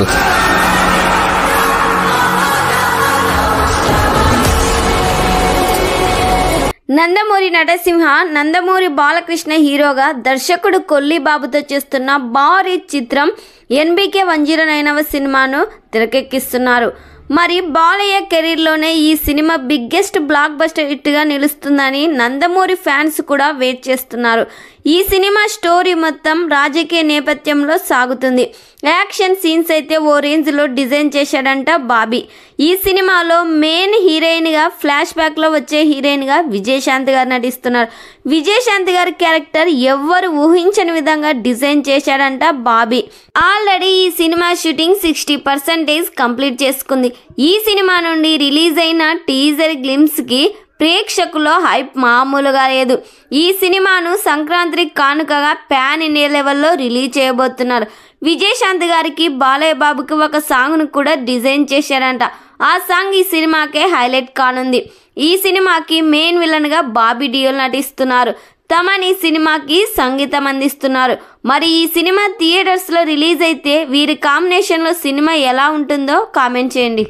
దేవుడు నందమూరి నటసింహ నందమూరి బాలకృష్ణ హీరోగా దర్శకుడు కొల్లిబాబుతో బాబుతో చేస్తున్న భారీ చిత్రం ఎన్బికే వన్ జీరో నైనవ సినిమాను తెరకెక్కిస్తున్నారు మరి బాలయ్య కెరీర్లోనే ఈ సినిమా బిగ్గెస్ట్ బ్లాక్ బస్టర్ హిట్గా నిలుస్తుందని నందమూరి ఫ్యాన్స్ కూడా వెయిట్ చేస్తున్నారు ఈ సినిమా స్టోరీ మొత్తం రాజకీయ నేపథ్యంలో సాగుతుంది యాక్షన్ సీన్స్ అయితే ఓ రేంజ్లో డిజైన్ చేశాడంట బాబీ ఈ సినిమాలో మెయిన్ హీరోయిన్గా ఫ్లాష్ బ్యాక్లో వచ్చే హీరోయిన్గా విజయశాంతి గారు నటిస్తున్నారు విజయశాంతి గారి క్యారెక్టర్ ఎవ్వరు ఊహించని విధంగా డిజైన్ చేశాడంట బాబీ ఆల్రెడీ ఈ cinema shooting sixty percent days complete చేసుకుంది ఈ సినిమా నుండి రిలీజ్ అయిన టీజర్ గ్లిమ్స్కి ప్రేక్షకుల హైప్ మామూలుగా లేదు ఈ సినిమాను సంక్రాంతి కానుకగా ప్యాన్ ఇండియా లెవెల్లో రిలీజ్ చేయబోతున్నారు విజయశాంత్ గారికి బాలయ్య బాబుకి ఒక సాంగ్ను కూడా డిజైన్ చేశారంట ఆ సాంగ్ ఈ సినిమాకే హైలైట్ కానుంది ఈ సినిమాకి మెయిన్ విలన్గా బాబీ డియోల్ నటిస్తున్నారు తమని సినిమాకి సంగీతం అందిస్తున్నారు మరి ఈ సినిమా థియేటర్స్లో రిలీజ్ అయితే వీరి కాంబినేషన్లో సినిమా ఎలా ఉంటుందో కామెంట్ చేయండి